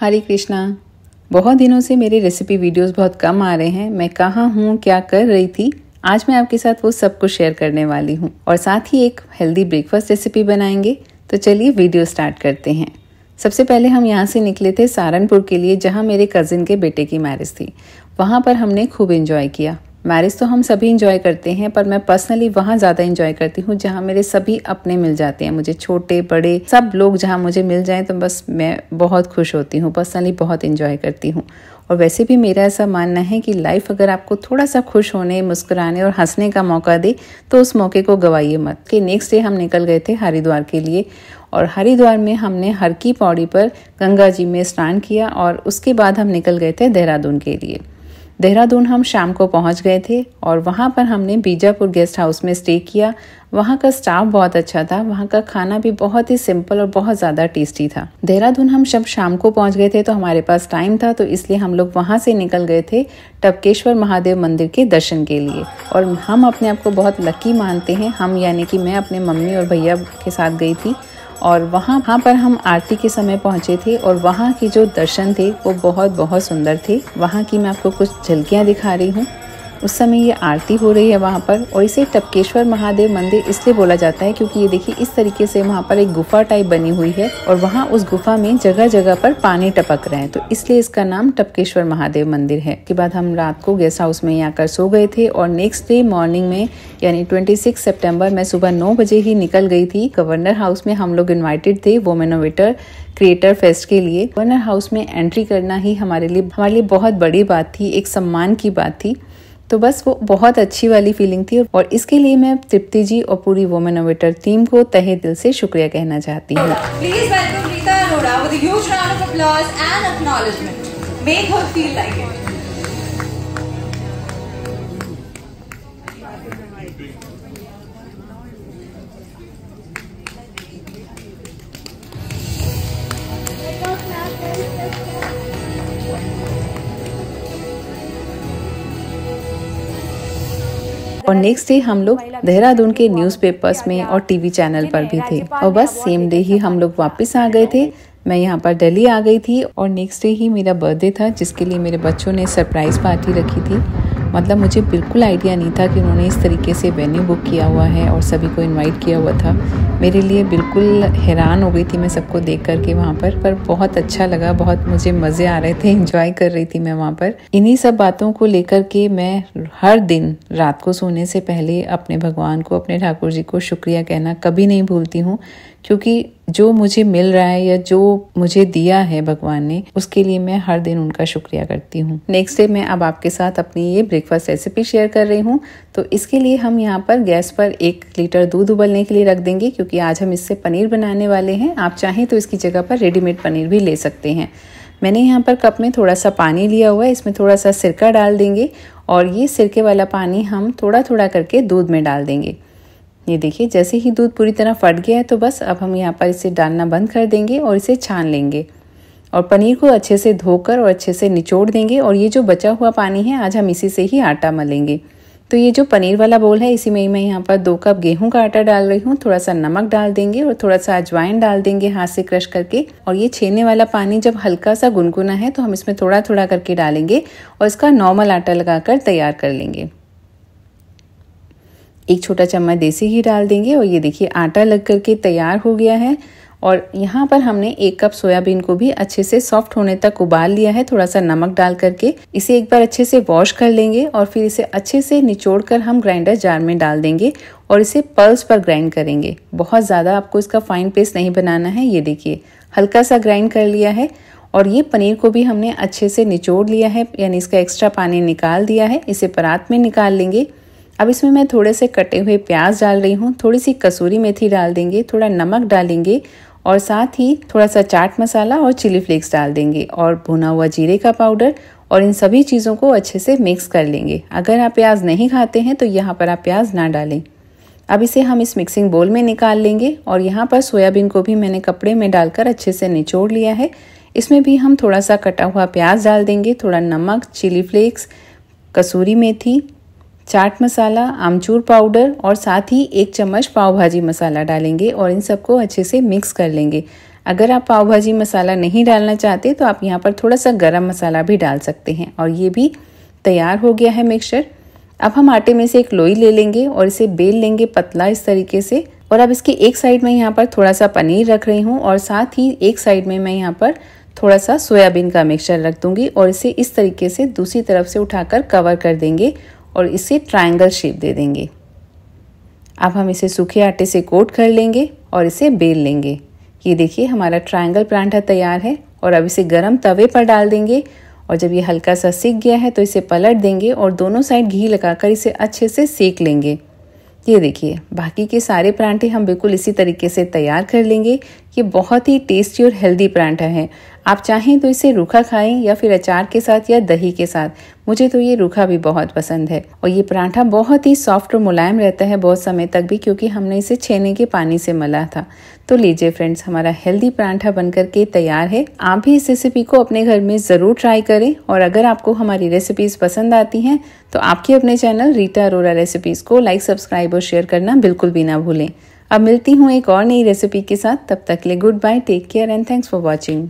हरे कृष्णा बहुत दिनों से मेरे रेसिपी वीडियोस बहुत कम आ रहे हैं मैं कहाँ हूँ क्या कर रही थी आज मैं आपके साथ वो सब कुछ शेयर करने वाली हूँ और साथ ही एक हेल्दी ब्रेकफास्ट रेसिपी बनाएंगे तो चलिए वीडियो स्टार्ट करते हैं सबसे पहले हम यहाँ से निकले थे सहारनपुर के लिए जहाँ मेरे कज़िन के बेटे की मैरिज थी वहाँ पर हमने खूब इन्जॉय किया मैरिज तो हम सभी इंजॉय करते हैं पर मैं पर्सनली वहाँ ज़्यादा इंजॉय करती हूँ जहाँ मेरे सभी अपने मिल जाते हैं मुझे छोटे बड़े सब लोग जहाँ मुझे मिल जाए तो बस मैं बहुत खुश होती हूँ पर्सनली बहुत इंजॉय करती हूँ और वैसे भी मेरा ऐसा मानना है कि लाइफ अगर आपको थोड़ा सा खुश होने मुस्कुराने और हंसने का मौका दे तो उस मौके को गवाइए मत कि नेक्स्ट डे हम निकल गए थे हरिद्वार के लिए और हरिद्वार में हमने हर की पौड़ी पर गंगा जी में स्नान किया और उसके बाद हम निकल गए थे देहरादून के लिए देहरादून हम शाम को पहुंच गए थे और वहाँ पर हमने बीजापुर गेस्ट हाउस में स्टे किया वहाँ का स्टाफ बहुत अच्छा था वहाँ का खाना भी बहुत ही सिंपल और बहुत ज़्यादा टेस्टी था देहरादून हम जब शाम को पहुँच गए थे तो हमारे पास टाइम था तो इसलिए हम लोग वहाँ से निकल गए थे टपकेश्वर महादेव मंदिर के दर्शन के लिए और हम अपने आप को बहुत लकी मानते हैं हम यानी कि मैं अपने मम्मी और भैया के साथ गई थी और वहाँ वहाँ पर हम आरती के समय पहुँचे थे और वहाँ की जो दर्शन थे वो बहुत बहुत सुंदर थे वहाँ की मैं आपको कुछ झलकियाँ दिखा रही हूँ उस समय ये आरती हो रही है वहाँ पर और इसे टपकेश्वर महादेव मंदिर इसलिए बोला जाता है क्योंकि ये देखिए इस तरीके से वहाँ पर एक गुफा टाइप बनी हुई है और वहाँ उस गुफा में जगह जगह पर पानी टपक रहे हैं तो इसलिए इसका नाम टपकेश्वर महादेव मंदिर है के बाद हम रात को गेस्ट हाउस में आकर सो गए थे और नेक्स्ट डे मॉर्निंग में यानी ट्वेंटी सिक्स मैं सुबह नौ बजे ही निकल गई थी गवर्नर हाउस में हम लोग इन्वाइटेड थे मेनोवेटर क्रिएटर फेस्ट के लिए गवर्नर हाउस में एंट्री करना ही हमारे लिए हमारे लिए बहुत बड़ी बात थी एक सम्मान की बात थी तो बस वो बहुत अच्छी वाली फीलिंग थी और इसके लिए मैं तृप्ति जी और पूरी वोमेन ओवेटर टीम को तहे दिल से शुक्रिया कहना चाहती हूँ और नेक्स्ट डे हम लोग देहरादून के न्यूज़पेपर्स में और टीवी चैनल पर भी थे और बस सेम डे ही हम लोग वापस आ गए थे मैं यहाँ पर दिल्ली आ गई थी और नेक्स्ट डे ही मेरा बर्थडे था जिसके लिए मेरे बच्चों ने सरप्राइज़ पार्टी रखी थी मतलब मुझे बिल्कुल आइडिया नहीं था कि उन्होंने इस तरीके से वेन्यू बुक किया हुआ है और सभी को इनवाइट किया हुआ था मेरे लिए बिल्कुल हैरान हो गई थी मैं सबको देख कर के वहाँ पर पर बहुत अच्छा लगा बहुत मुझे मज़े आ रहे थे इन्जॉय कर रही थी मैं वहाँ पर इन्हीं सब बातों को लेकर के मैं हर दिन रात को सोने से पहले अपने भगवान को अपने ठाकुर जी को शुक्रिया कहना कभी नहीं भूलती हूँ क्योंकि जो मुझे मिल रहा है या जो मुझे दिया है भगवान ने उसके लिए मैं हर दिन उनका शुक्रिया करती हूँ नेक्स्ट डे मैं अब आपके साथ अपनी ये ब्रेकफास्ट रेसिपी शेयर कर रही हूँ तो इसके लिए हम यहाँ पर गैस पर एक लीटर दूध उबलने के लिए रख देंगे क्योंकि आज हम इससे पनीर बनाने वाले हैं आप चाहें तो इसकी जगह पर रेडीमेड पनीर भी ले सकते हैं मैंने यहाँ पर कप में थोड़ा सा पानी लिया हुआ है इसमें थोड़ा सा सिरका डाल देंगे और ये सिरके वाला पानी हम थोड़ा थोड़ा करके दूध में डाल देंगे ये देखिए जैसे ही दूध पूरी तरह फट गया है तो बस अब हम यहाँ पर इसे डालना बंद कर देंगे और इसे छान लेंगे और पनीर को अच्छे से धोकर और अच्छे से निचोड़ देंगे और ये जो बचा हुआ पानी है आज हम इसी से ही आटा मलेंगे तो ये जो पनीर वाला बोल है इसी में ही मैं यहाँ पर दो कप गेहूं का आटा डाल रही हूँ थोड़ा सा नमक डाल देंगे और थोड़ा सा अजवाइन डाल देंगे हाथ से क्रश करके और ये छेने वाला पानी जब हल्का सा गुनगुना है तो हम इसमें थोड़ा थोड़ा करके डालेंगे और इसका नॉर्मल आटा लगाकर तैयार कर लेंगे एक छोटा चम्मच देसी घी डाल देंगे और ये देखिए आटा लग करके तैयार हो गया है और यहाँ पर हमने एक कप सोयाबीन को भी अच्छे से सॉफ्ट होने तक उबाल लिया है थोड़ा सा नमक डाल करके इसे एक बार अच्छे से वॉश कर लेंगे और फिर इसे अच्छे से निचोड़ कर हम ग्राइंडर जार में डाल देंगे और इसे पल्स पर ग्राइंड करेंगे बहुत ज़्यादा आपको इसका फाइन पेस्ट नहीं बनाना है ये देखिए हल्का सा ग्राइंड कर लिया है और ये पनीर को भी हमने अच्छे से निचोड़ लिया है यानी इसका एक्स्ट्रा पानी निकाल दिया है इसे परात में निकाल लेंगे अब इसमें मैं थोड़े से कटे हुए प्याज डाल रही हूँ थोड़ी सी कसूरी मेथी डाल देंगे थोड़ा नमक डालेंगे और साथ ही थोड़ा सा चाट मसाला और चिली फ्लेक्स डाल देंगे और भुना हुआ जीरे का पाउडर और इन सभी चीज़ों को अच्छे से मिक्स कर लेंगे अगर आप प्याज नहीं खाते हैं तो यहाँ पर आप प्याज ना डालें अब इसे हम इस मिक्सिंग बोल में निकाल लेंगे और यहाँ पर सोयाबीन को भी मैंने कपड़े में डालकर अच्छे से निचोड़ लिया है इसमें भी हम थोड़ा सा कटा हुआ प्याज डाल देंगे थोड़ा नमक chili flakes kasuri methi chaat masala amchur powder और साथ ही एक चम्मच पाव भाजी मसाला डालेंगे और इन सबको अच्छे से मिक्स कर लेंगे अगर आप पाव भाजी मसाला नहीं डालना चाहते तो आप यहाँ पर थोड़ा सा गरम मसाला भी डाल सकते हैं और ये भी तैयार हो गया है मिक्सचर अब हम आटे में से एक लोई ले लेंगे और इसे बेल लेंगे पतला इस तरीके से और अब इसके एक साइड में यहाँ पर थोड़ा सा पनीर रख रही हूँ और साथ ही एक साइड में मैं यहाँ पर थोड़ा सा सोयाबीन का मिक्सचर रख दूंगी और इसे इस तरीके से दूसरी तरफ से उठाकर कवर कर देंगे और इसे ट्रायंगल शेप दे देंगे अब हम इसे सूखे आटे से कोट कर लेंगे और इसे बेल लेंगे ये देखिए हमारा ट्रायंगल परांठा तैयार है और अब इसे गरम तवे पर डाल देंगे और जब ये हल्का सा सीख गया है तो इसे पलट देंगे और दोनों साइड घी लगाकर इसे अच्छे से सेक लेंगे ये देखिए बाकी के सारे परांठे हम बिल्कुल इसी तरीके से तैयार कर लेंगे ये बहुत ही टेस्टी और हेल्दी परांठा है आप चाहें तो इसे रूखा खाएं या फिर अचार के साथ या दही के साथ मुझे तो ये रूखा भी बहुत पसंद है और ये पराठा बहुत ही सॉफ्ट और मुलायम रहता है बहुत समय तक भी क्योंकि हमने इसे छेने के पानी से मला था तो लीजिए फ्रेंड्स हमारा हेल्दी पराठा बनकर के तैयार है आप भी इस रेसिपी को अपने घर में ज़रूर ट्राई करें और अगर आपको हमारी रेसिपीज़ पसंद आती हैं तो आपके अपने चैनल रीटा अरोरा रेसिपीज़ को लाइक सब्सक्राइब और शेयर करना बिल्कुल भी ना भूलें अब मिलती हूँ एक और नई रेसिपी के साथ तब तक ले good bye take care and thanks for watching